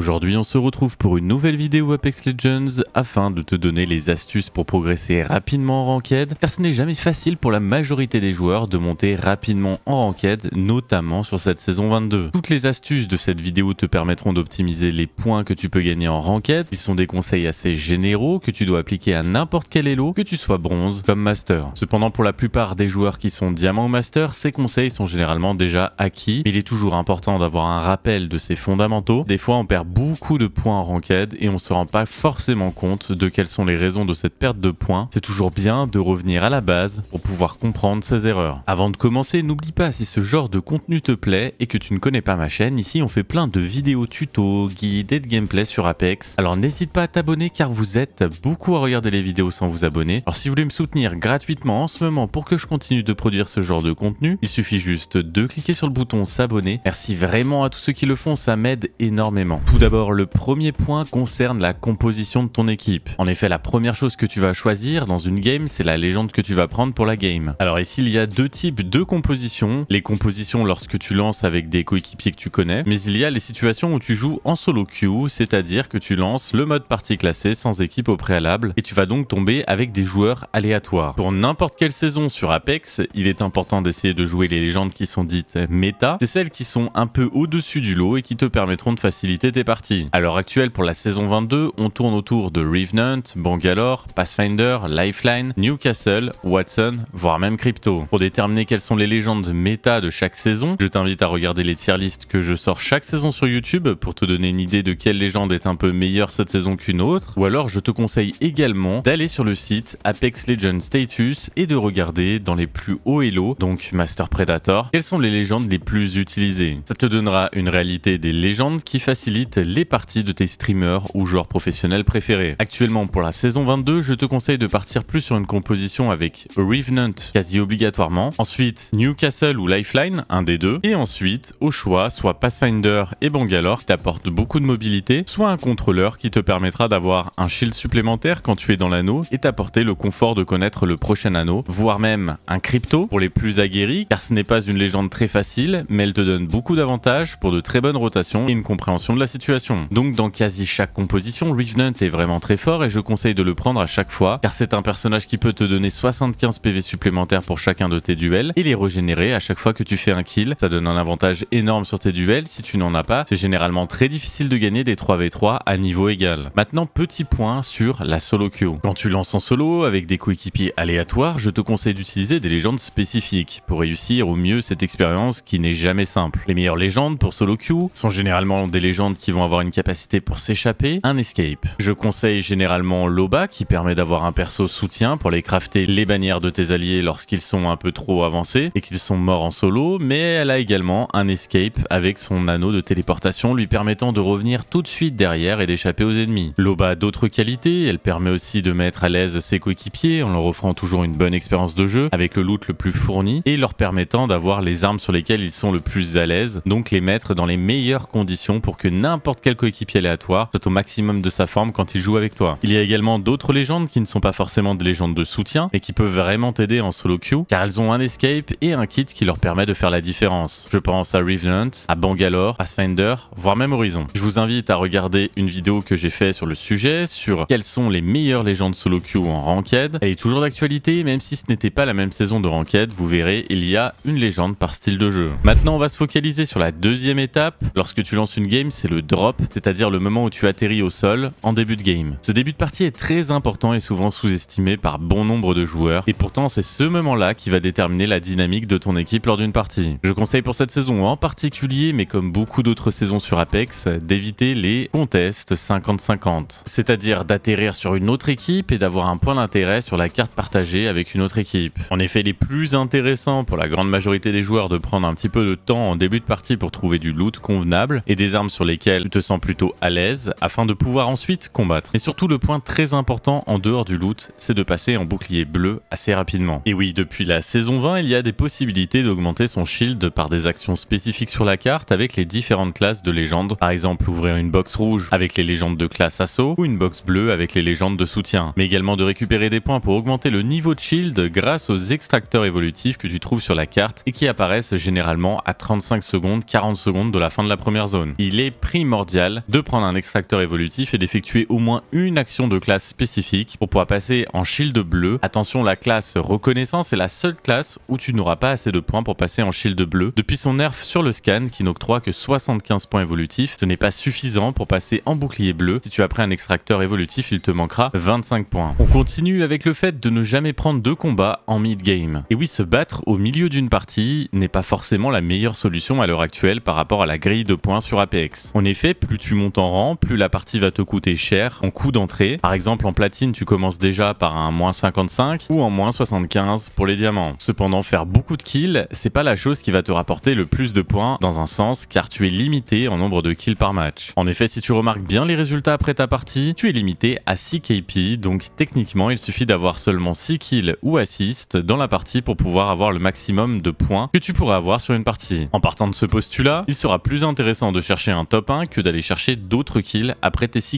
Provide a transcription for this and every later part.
Aujourd'hui, on se retrouve pour une nouvelle vidéo Apex Legends afin de te donner les astuces pour progresser rapidement en ranked car ce n'est jamais facile pour la majorité des joueurs de monter rapidement en ranked notamment sur cette saison 22. Toutes les astuces de cette vidéo te permettront d'optimiser les points que tu peux gagner en ranked. Ils sont des conseils assez généraux que tu dois appliquer à n'importe quel elo, que tu sois bronze comme master. Cependant, pour la plupart des joueurs qui sont diamant ou master, ces conseils sont généralement déjà acquis. Mais il est toujours important d'avoir un rappel de ces fondamentaux. Des fois, on perd beaucoup de points en ranked et on se rend pas forcément compte de quelles sont les raisons de cette perte de points. C'est toujours bien de revenir à la base pour pouvoir comprendre ces erreurs. Avant de commencer, n'oublie pas si ce genre de contenu te plaît et que tu ne connais pas ma chaîne, ici on fait plein de vidéos tuto, guides et de gameplay sur Apex. Alors n'hésite pas à t'abonner car vous êtes beaucoup à regarder les vidéos sans vous abonner. Alors si vous voulez me soutenir gratuitement en ce moment pour que je continue de produire ce genre de contenu, il suffit juste de cliquer sur le bouton s'abonner. Merci vraiment à tous ceux qui le font, ça m'aide énormément d'abord, le premier point concerne la composition de ton équipe. En effet, la première chose que tu vas choisir dans une game, c'est la légende que tu vas prendre pour la game. Alors ici, il y a deux types de compositions. Les compositions lorsque tu lances avec des coéquipiers que tu connais, mais il y a les situations où tu joues en solo queue, c'est-à-dire que tu lances le mode partie classée sans équipe au préalable, et tu vas donc tomber avec des joueurs aléatoires. Pour n'importe quelle saison sur Apex, il est important d'essayer de jouer les légendes qui sont dites méta, c'est celles qui sont un peu au-dessus du lot et qui te permettront de faciliter tes partie. parti. À l'heure actuelle, pour la saison 22, on tourne autour de Revenant, Bangalore, Pathfinder, Lifeline, Newcastle, Watson, voire même Crypto. Pour déterminer quelles sont les légendes méta de chaque saison, je t'invite à regarder les tier lists que je sors chaque saison sur YouTube pour te donner une idée de quelle légende est un peu meilleure cette saison qu'une autre, ou alors je te conseille également d'aller sur le site Apex Legends Status et de regarder dans les plus hauts et lots, donc Master Predator, quelles sont les légendes les plus utilisées. Ça te donnera une réalité des légendes qui facilite les parties de tes streamers ou joueurs professionnels préférés. Actuellement, pour la saison 22, je te conseille de partir plus sur une composition avec Revenant quasi obligatoirement, ensuite Newcastle ou Lifeline, un des deux, et ensuite, au choix, soit Pathfinder et Bangalore qui t'apportent beaucoup de mobilité, soit un contrôleur qui te permettra d'avoir un shield supplémentaire quand tu es dans l'anneau et t'apporter le confort de connaître le prochain anneau, voire même un crypto pour les plus aguerris, car ce n'est pas une légende très facile, mais elle te donne beaucoup d'avantages pour de très bonnes rotations et une compréhension de la situation situation. Donc dans quasi chaque composition, Revenant est vraiment très fort et je conseille de le prendre à chaque fois, car c'est un personnage qui peut te donner 75 PV supplémentaires pour chacun de tes duels et les régénérer à chaque fois que tu fais un kill. Ça donne un avantage énorme sur tes duels, si tu n'en as pas, c'est généralement très difficile de gagner des 3v3 à niveau égal. Maintenant, petit point sur la solo queue. Quand tu lances en solo, avec des coéquipiers aléatoires, je te conseille d'utiliser des légendes spécifiques pour réussir au mieux cette expérience qui n'est jamais simple. Les meilleures légendes pour solo queue sont généralement des légendes qui vont avoir une capacité pour s'échapper, un escape. Je conseille généralement l'OBA qui permet d'avoir un perso soutien pour les crafter les bannières de tes alliés lorsqu'ils sont un peu trop avancés et qu'ils sont morts en solo, mais elle a également un escape avec son anneau de téléportation lui permettant de revenir tout de suite derrière et d'échapper aux ennemis. L'OBA a d'autres qualités, elle permet aussi de mettre à l'aise ses coéquipiers en leur offrant toujours une bonne expérience de jeu avec le loot le plus fourni et leur permettant d'avoir les armes sur lesquelles ils sont le plus à l'aise, donc les mettre dans les meilleures conditions pour que n'importe n'importe quel coéquipier aléatoire soit au maximum de sa forme quand il joue avec toi. Il y a également d'autres légendes qui ne sont pas forcément des légendes de soutien, mais qui peuvent vraiment t'aider en solo queue, car elles ont un escape et un kit qui leur permet de faire la différence. Je pense à Revenant, à Bangalore, Pathfinder, voire même Horizon. Je vous invite à regarder une vidéo que j'ai fait sur le sujet, sur quelles sont les meilleures légendes solo queue en ranked. Elle est toujours d'actualité, même si ce n'était pas la même saison de ranked, vous verrez, il y a une légende par style de jeu. Maintenant, on va se focaliser sur la deuxième étape. Lorsque tu lances une game, c'est le drop, c'est-à-dire le moment où tu atterris au sol en début de game. Ce début de partie est très important et souvent sous-estimé par bon nombre de joueurs, et pourtant c'est ce moment-là qui va déterminer la dynamique de ton équipe lors d'une partie. Je conseille pour cette saison en particulier, mais comme beaucoup d'autres saisons sur Apex, d'éviter les contests 50-50, c'est-à-dire d'atterrir sur une autre équipe et d'avoir un point d'intérêt sur la carte partagée avec une autre équipe. En effet, il est plus intéressant pour la grande majorité des joueurs de prendre un petit peu de temps en début de partie pour trouver du loot convenable et des armes sur lesquelles tu te sens plutôt à l'aise afin de pouvoir ensuite combattre. Et surtout le point très important en dehors du loot, c'est de passer en bouclier bleu assez rapidement. Et oui, depuis la saison 20, il y a des possibilités d'augmenter son shield par des actions spécifiques sur la carte avec les différentes classes de légendes. Par exemple, ouvrir une box rouge avec les légendes de classe assaut ou une box bleue avec les légendes de soutien. Mais également de récupérer des points pour augmenter le niveau de shield grâce aux extracteurs évolutifs que tu trouves sur la carte et qui apparaissent généralement à 35 secondes, 40 secondes de la fin de la première zone. Il est prime primordial de prendre un extracteur évolutif et d'effectuer au moins une action de classe spécifique pour pouvoir passer en shield bleu. Attention, la classe reconnaissance est la seule classe où tu n'auras pas assez de points pour passer en shield bleu. Depuis son nerf sur le scan qui n'octroie que 75 points évolutifs, ce n'est pas suffisant pour passer en bouclier bleu. Si tu as pris un extracteur évolutif, il te manquera 25 points. On continue avec le fait de ne jamais prendre de combat en mid-game. Et oui, se battre au milieu d'une partie n'est pas forcément la meilleure solution à l'heure actuelle par rapport à la grille de points sur apex On en effet, plus tu montes en rang, plus la partie va te coûter cher en coût d'entrée. Par exemple, en platine, tu commences déjà par un moins 55 ou en moins 75 pour les diamants. Cependant, faire beaucoup de kills, c'est pas la chose qui va te rapporter le plus de points dans un sens, car tu es limité en nombre de kills par match. En effet, si tu remarques bien les résultats après ta partie, tu es limité à 6 KP, donc techniquement, il suffit d'avoir seulement 6 kills ou assists dans la partie pour pouvoir avoir le maximum de points que tu pourrais avoir sur une partie. En partant de ce postulat, il sera plus intéressant de chercher un top 1 que d'aller chercher d'autres kills après tes 6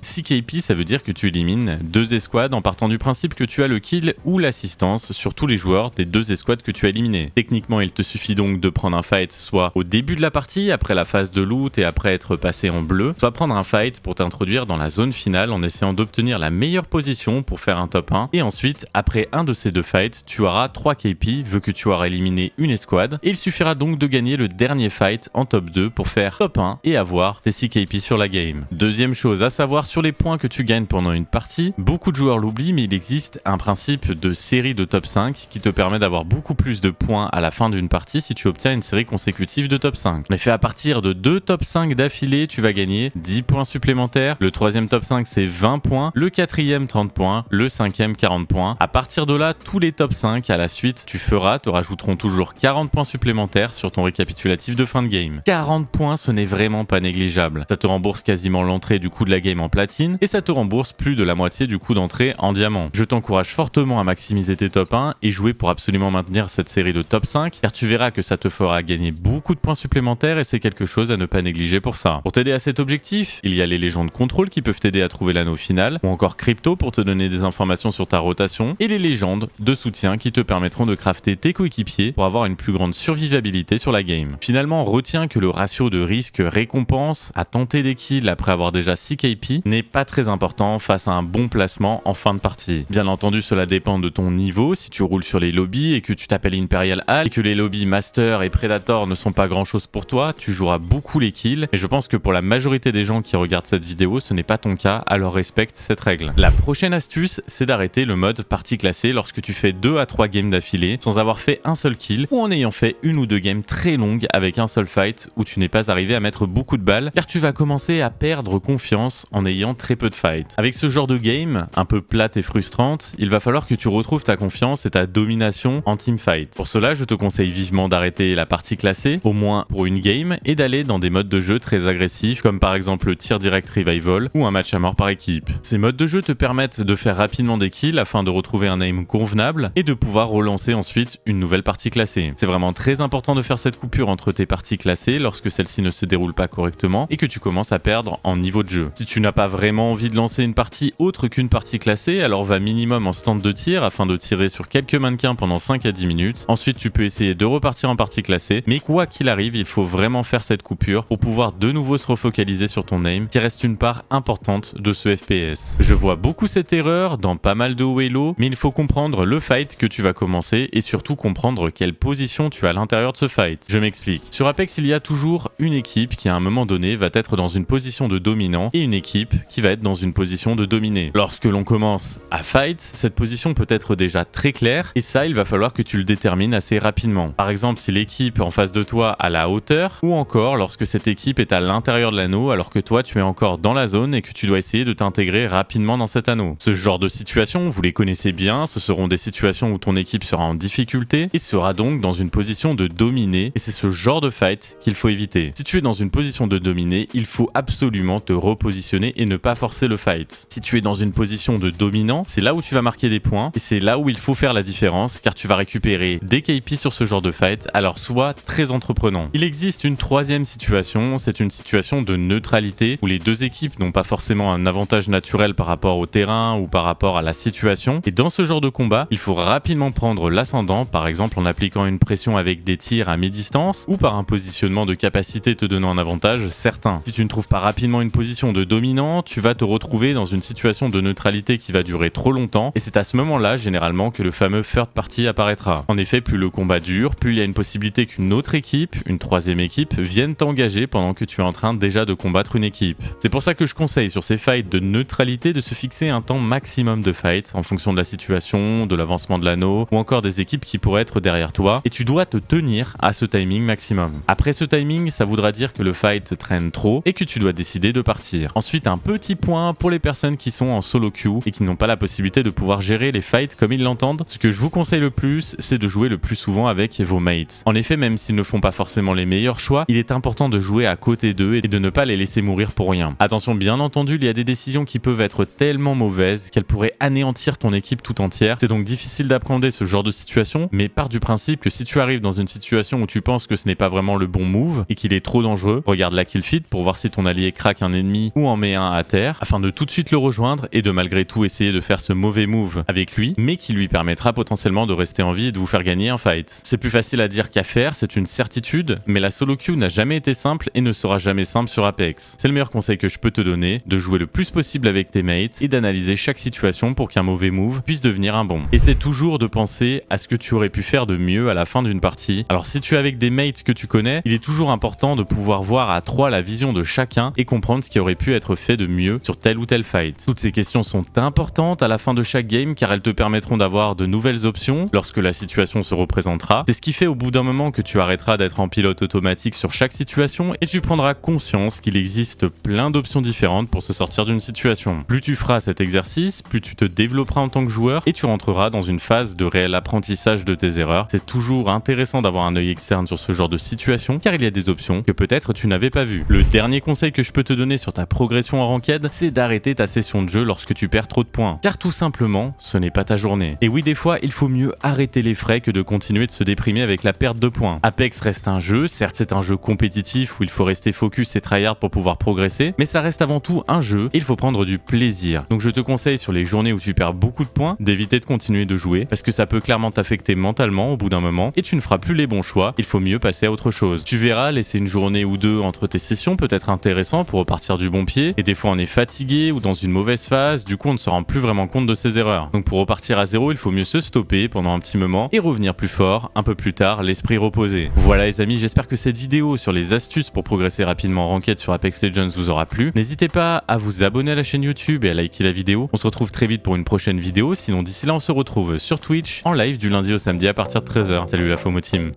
6 KP, ça veut dire que tu élimines deux escouades en partant du principe que tu as le kill ou l'assistance sur tous les joueurs des deux escouades que tu as éliminées. Techniquement, il te suffit donc de prendre un fight soit au début de la partie, après la phase de loot et après être passé en bleu, soit prendre un fight pour t'introduire dans la zone finale en essayant d'obtenir la meilleure position pour faire un top 1 et ensuite, après un de ces deux fights, tu auras 3 KP vu que tu auras éliminé une escouade et il suffira donc de gagner le dernier fight en top 2 pour faire top 1 et avoir tes 6 KP sur la game. Deuxième chose à savoir sur les points que tu gagnes pendant une partie, beaucoup de joueurs l'oublient mais il existe un principe de série de top 5 qui te permet d'avoir beaucoup plus de points à la fin d'une partie si tu obtiens une série consécutive de top 5. Mais fait à partir de deux top 5 d'affilée, tu vas gagner 10 points supplémentaires. Le troisième top 5, c'est 20 points. Le quatrième, 30 points. Le cinquième, 40 points. À partir de là, tous les top 5 à la suite, tu feras, te rajouteront toujours 40 points supplémentaires sur ton récapitulatif de fin de game. 40 points, ce n'est vraiment pas négligeable. Ça te rembourse quasiment l'entrée du coût de la game en platine et ça te rembourse plus de la moitié du coût d'entrée en diamant. Je t'encourage fortement à maximiser tes top 1 et jouer pour absolument maintenir cette série de top 5 car tu verras que ça te fera gagner beaucoup de points supplémentaires et c'est quelque chose à ne pas négliger pour ça. Pour t'aider à cet objectif, il y a les légendes contrôle qui peuvent t'aider à trouver l'anneau final ou encore crypto pour te donner des informations sur ta rotation et les légendes de soutien qui te permettront de crafter tes coéquipiers pour avoir une plus grande survivabilité sur la game. Finalement, retiens que le ratio de risque récompense à tenter des kills après avoir déjà 6 KP n'est pas très important face à un bon placement en fin de partie. Bien entendu, cela dépend de ton niveau, si tu roules sur les lobbies et que tu t'appelles Imperial Hall et que les lobbies Master et Predator ne sont pas grand chose pour toi, tu joueras beaucoup les kills et je pense que pour la majorité des gens qui regardent cette vidéo, ce n'est pas ton cas, alors respecte cette règle. La prochaine astuce, c'est d'arrêter le mode partie classée lorsque tu fais 2 à 3 games d'affilée sans avoir fait un seul kill ou en ayant fait une ou deux games très longues avec un seul fight où tu n'es pas arrivé à mettre beaucoup de car tu vas commencer à perdre confiance en ayant très peu de fights. Avec ce genre de game, un peu plate et frustrante, il va falloir que tu retrouves ta confiance et ta domination en teamfight. Pour cela, je te conseille vivement d'arrêter la partie classée, au moins pour une game, et d'aller dans des modes de jeu très agressifs, comme par exemple le tir direct revival ou un match à mort par équipe. Ces modes de jeu te permettent de faire rapidement des kills afin de retrouver un aim convenable et de pouvoir relancer ensuite une nouvelle partie classée. C'est vraiment très important de faire cette coupure entre tes parties classées lorsque celle-ci ne se déroule pas correctement et que tu commences à perdre en niveau de jeu. Si tu n'as pas vraiment envie de lancer une partie autre qu'une partie classée, alors va minimum en stand de tir afin de tirer sur quelques mannequins pendant 5 à 10 minutes. Ensuite, tu peux essayer de repartir en partie classée, mais quoi qu'il arrive, il faut vraiment faire cette coupure pour pouvoir de nouveau se refocaliser sur ton aim qui reste une part importante de ce FPS. Je vois beaucoup cette erreur dans pas mal de Halo, mais il faut comprendre le fight que tu vas commencer et surtout comprendre quelle position tu as à l'intérieur de ce fight. Je m'explique. Sur Apex, il y a toujours une équipe qui à un moment donnée va être dans une position de dominant et une équipe qui va être dans une position de dominé. Lorsque l'on commence à fight, cette position peut être déjà très claire et ça il va falloir que tu le détermines assez rapidement. Par exemple si l'équipe en face de toi à la hauteur ou encore lorsque cette équipe est à l'intérieur de l'anneau alors que toi tu es encore dans la zone et que tu dois essayer de t'intégrer rapidement dans cet anneau. Ce genre de situation vous les connaissez bien, ce seront des situations où ton équipe sera en difficulté et sera donc dans une position de dominer et c'est ce genre de fight qu'il faut éviter. Si tu es dans une position de dominer, il faut absolument te repositionner et ne pas forcer le fight. Si tu es dans une position de dominant, c'est là où tu vas marquer des points et c'est là où il faut faire la différence car tu vas récupérer des KP sur ce genre de fight, alors sois très entreprenant. Il existe une troisième situation, c'est une situation de neutralité où les deux équipes n'ont pas forcément un avantage naturel par rapport au terrain ou par rapport à la situation et dans ce genre de combat, il faut rapidement prendre l'ascendant par exemple en appliquant une pression avec des tirs à mi-distance ou par un positionnement de capacité te donnant un avantage certain. Si tu ne trouves pas rapidement une position de dominant, tu vas te retrouver dans une situation de neutralité qui va durer trop longtemps, et c'est à ce moment-là généralement que le fameux third party apparaîtra. En effet, plus le combat dure, plus il y a une possibilité qu'une autre équipe, une troisième équipe, vienne t'engager pendant que tu es en train déjà de combattre une équipe. C'est pour ça que je conseille sur ces fights de neutralité de se fixer un temps maximum de fight en fonction de la situation, de l'avancement de l'anneau, ou encore des équipes qui pourraient être derrière toi, et tu dois te tenir à ce timing maximum. Après ce timing, ça voudra dire que le fight traîne trop et que tu dois décider de partir. Ensuite, un petit point pour les personnes qui sont en solo queue et qui n'ont pas la possibilité de pouvoir gérer les fights comme ils l'entendent. Ce que je vous conseille le plus, c'est de jouer le plus souvent avec vos mates. En effet, même s'ils ne font pas forcément les meilleurs choix, il est important de jouer à côté d'eux et de ne pas les laisser mourir pour rien. Attention, bien entendu, il y a des décisions qui peuvent être tellement mauvaises qu'elles pourraient anéantir ton équipe tout entière. C'est donc difficile d'appréhender ce genre de situation, mais pars du principe que si tu arrives dans une situation où tu penses que ce n'est pas vraiment le bon move et qu'il est trop dangereux, regarde la kill fit pour voir si ton allié craque un ennemi ou en met un à terre, afin de tout de suite le rejoindre et de malgré tout essayer de faire ce mauvais move avec lui, mais qui lui permettra potentiellement de rester en vie et de vous faire gagner un fight. C'est plus facile à dire qu'à faire, c'est une certitude, mais la solo queue n'a jamais été simple et ne sera jamais simple sur Apex. C'est le meilleur conseil que je peux te donner, de jouer le plus possible avec tes mates et d'analyser chaque situation pour qu'un mauvais move puisse devenir un bon. Et toujours de penser à ce que tu aurais pu faire de mieux à la fin d'une partie. Alors si tu es avec des mates que tu connais, il est toujours important de pouvoir voir à 3 la vision de chacun et comprendre ce qui aurait pu être fait de mieux sur tel ou tel fight. Toutes ces questions sont importantes à la fin de chaque game car elles te permettront d'avoir de nouvelles options lorsque la situation se représentera. C'est ce qui fait au bout d'un moment que tu arrêteras d'être en pilote automatique sur chaque situation et tu prendras conscience qu'il existe plein d'options différentes pour se sortir d'une situation. Plus tu feras cet exercice, plus tu te développeras en tant que joueur et tu rentreras dans une phase de réel apprentissage de tes erreurs. C'est toujours intéressant d'avoir un œil externe sur ce genre de situation car il y a des options que peut-être tu n'avais pas vu. Le dernier conseil que je peux te donner sur ta progression en ranked, c'est d'arrêter ta session de jeu lorsque tu perds trop de points. Car tout simplement, ce n'est pas ta journée. Et oui, des fois, il faut mieux arrêter les frais que de continuer de se déprimer avec la perte de points. Apex reste un jeu, certes c'est un jeu compétitif où il faut rester focus et tryhard pour pouvoir progresser, mais ça reste avant tout un jeu et il faut prendre du plaisir. Donc je te conseille sur les journées où tu perds beaucoup de points, d'éviter de continuer de jouer, parce que ça peut clairement t'affecter mentalement au bout d'un moment, et tu ne feras plus les bons choix, il faut mieux passer à autre chose. Tu verras, laisser une journée ou deux entre tes sessions peut être intéressant pour repartir du bon pied, et des fois on est fatigué ou dans une mauvaise phase, du coup on ne se rend plus vraiment compte de ses erreurs. Donc pour repartir à zéro, il faut mieux se stopper pendant un petit moment et revenir plus fort, un peu plus tard, l'esprit reposé. Voilà les amis, j'espère que cette vidéo sur les astuces pour progresser rapidement en ranked sur Apex Legends vous aura plu. N'hésitez pas à vous abonner à la chaîne YouTube et à liker la vidéo. On se retrouve très vite pour une prochaine vidéo, sinon d'ici là on se retrouve sur Twitch en live du lundi au samedi à partir de 13h. Salut la FOMO Team